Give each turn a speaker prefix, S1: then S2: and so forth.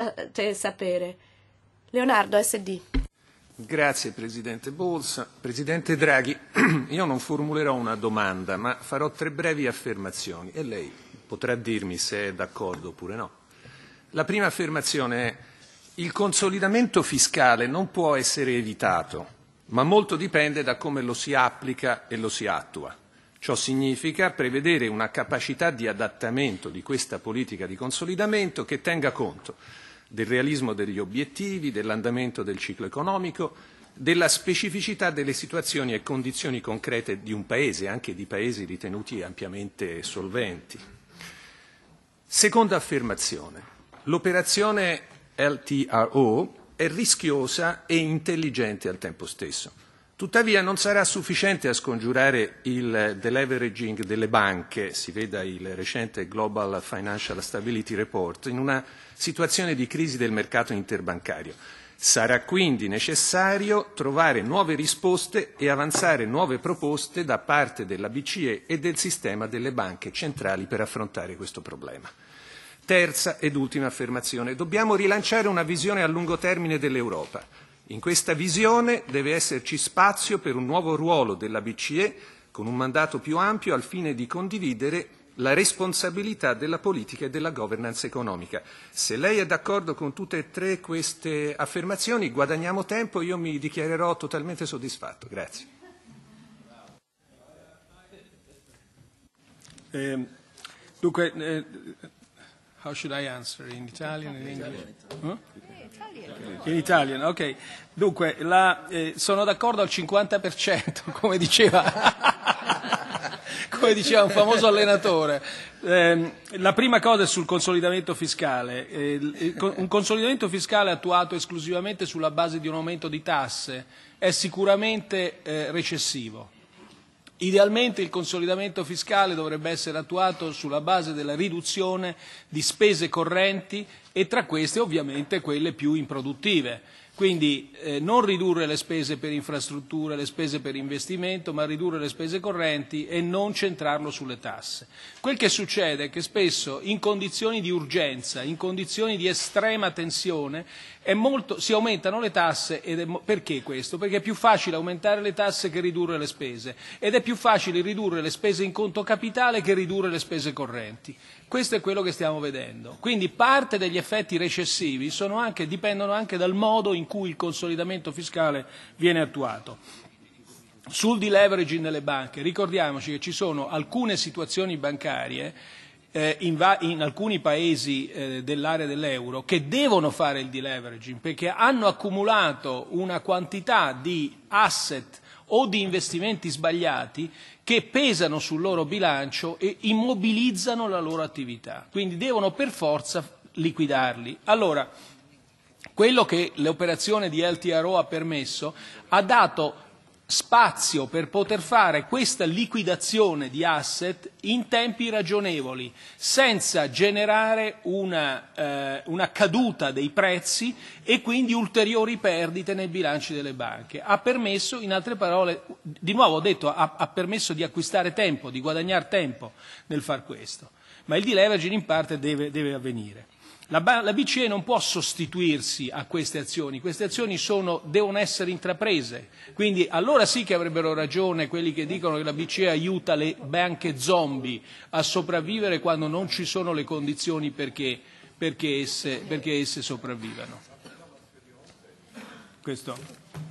S1: Eh, te sapere. Leonardo SD. Grazie Presidente Bolsa. Presidente Draghi, io non formulerò una domanda, ma farò tre brevi affermazioni e lei potrà dirmi se è d'accordo oppure no. La prima affermazione è il consolidamento fiscale non può essere evitato, ma molto dipende da come lo si applica e lo si attua. Ciò significa prevedere una capacità di adattamento di questa politica di consolidamento che tenga conto del realismo degli obiettivi, dell'andamento del ciclo economico, della specificità delle situazioni e condizioni concrete di un Paese, anche di Paesi ritenuti ampiamente solventi. Seconda affermazione. L'operazione LTRO è rischiosa e intelligente al tempo stesso. Tuttavia non sarà sufficiente a scongiurare il deleveraging delle banche, si veda il recente Global Financial Stability Report, in una situazione di crisi del mercato interbancario. Sarà quindi necessario trovare nuove risposte e avanzare nuove proposte da parte della BCE e del sistema delle banche centrali per affrontare questo problema. Terza ed ultima affermazione. Dobbiamo rilanciare una visione a lungo termine dell'Europa in questa visione deve esserci spazio per un nuovo ruolo della BCE con un mandato più ampio al fine di condividere la responsabilità della politica e della governance economica. Se lei è d'accordo con tutte e tre queste affermazioni, guadagniamo tempo, e io mi dichiarerò totalmente soddisfatto. Grazie.
S2: Ehm, eh, dunque, eh, how should I answer in Italian, in English? Huh? In Italian, ok. Dunque, la, eh, sono d'accordo al 50%, come diceva, come diceva un famoso allenatore. Eh, la prima cosa è sul consolidamento fiscale. Eh, un consolidamento fiscale attuato esclusivamente sulla base di un aumento di tasse è sicuramente eh, recessivo Idealmente il consolidamento fiscale dovrebbe essere attuato sulla base della riduzione di spese correnti e tra queste ovviamente quelle più improduttive. Quindi eh, non ridurre le spese per infrastrutture, le spese per investimento, ma ridurre le spese correnti e non centrarlo sulle tasse. Quel che succede è che spesso in condizioni di urgenza, in condizioni di estrema tensione, molto, si aumentano le tasse. Ed è, perché questo? Perché è più facile aumentare le tasse che ridurre le spese ed è più facile ridurre le spese in conto capitale che ridurre le spese correnti. Questo è quello che stiamo vedendo. Quindi parte degli effetti recessivi anche, dipendono anche dal modo in cui il consolidamento fiscale viene attuato. Sul deleveraging delle banche, ricordiamoci che ci sono alcune situazioni bancarie eh, in, alcuni paesi eh, dell'area dell'euro che devono fare il deleveraging perché hanno accumulato una quantità di asset o di investimenti sbagliati che pesano sul loro bilancio e immobilizzano la loro attività. Quindi devono per forza liquidarli. Allora, quello che l'operazione di LTRO ha permesso ha dato spazio per poter fare questa liquidazione di asset in tempi ragionevoli, senza generare una, eh, una, caduta dei prezzi e quindi ulteriori perdite nei bilanci delle banche. Ha permesso, in altre parole, di nuovo ho detto, ha, ha permesso di acquistare tempo, di guadagnare tempo nel far questo, ma il deleveraging in parte deve, deve avvenire. La, BCE non può sostituirsi a queste azioni, queste azioni sono, devono essere intraprese, quindi allora sì che avrebbero ragione quelli che dicono che la BCE aiuta le banche zombie a sopravvivere quando non ci sono le condizioni perché, perché, esse, perché esse sopravvivano. Questo.